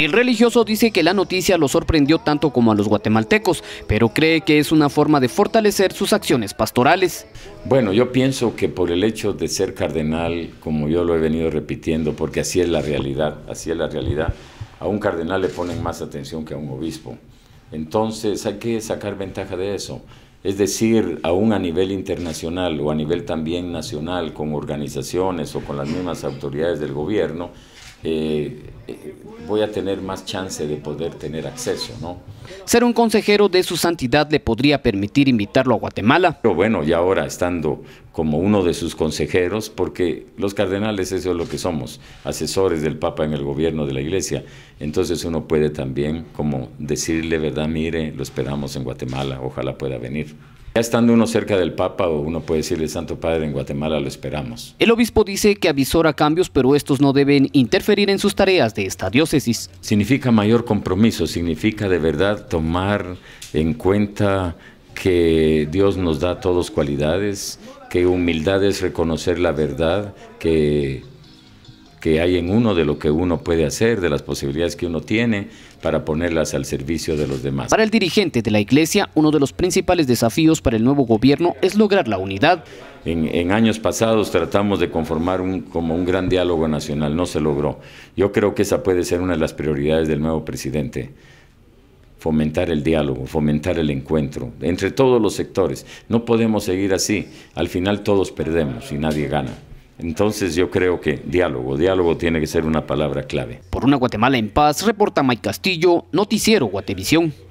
El religioso dice que la noticia lo sorprendió tanto como a los guatemaltecos, pero cree que es una forma de fortalecer sus acciones pastorales. Bueno, yo pienso que por el hecho de ser cardenal, como yo lo he venido repitiendo, porque así es la realidad, así es la realidad, a un cardenal le ponen más atención que a un obispo. Entonces hay que sacar ventaja de eso. Es decir, aún a nivel internacional o a nivel también nacional, con organizaciones o con las mismas autoridades del gobierno, eh, voy a tener más chance de poder tener acceso, ¿no? Ser un consejero de su santidad le podría permitir invitarlo a Guatemala. Pero bueno, y ahora estando como uno de sus consejeros, porque los cardenales eso es lo que somos, asesores del Papa en el gobierno de la Iglesia. Entonces uno puede también como decirle, ¿verdad? Mire, lo esperamos en Guatemala, ojalá pueda venir. Ya estando uno cerca del Papa o uno puede decirle Santo Padre en Guatemala, lo esperamos. El obispo dice que avisora cambios, pero estos no deben interferir en sus tareas de esta diócesis. Significa mayor compromiso, significa de verdad tomar en cuenta que Dios nos da todas todos cualidades, que humildad es reconocer la verdad, que que hay en uno, de lo que uno puede hacer, de las posibilidades que uno tiene para ponerlas al servicio de los demás. Para el dirigente de la Iglesia, uno de los principales desafíos para el nuevo gobierno es lograr la unidad. En, años pasados tratamos de conformar un, como un gran diálogo nacional, no se logró. Yo creo que esa puede ser una de las prioridades del nuevo presidente fomentar el diálogo, fomentar el encuentro entre todos los sectores. No podemos seguir así, al final todos perdemos y nadie gana. Entonces yo creo que diálogo, diálogo tiene que ser una palabra clave. Por una Guatemala en paz, reporta Mike Castillo, Noticiero Guatevisión.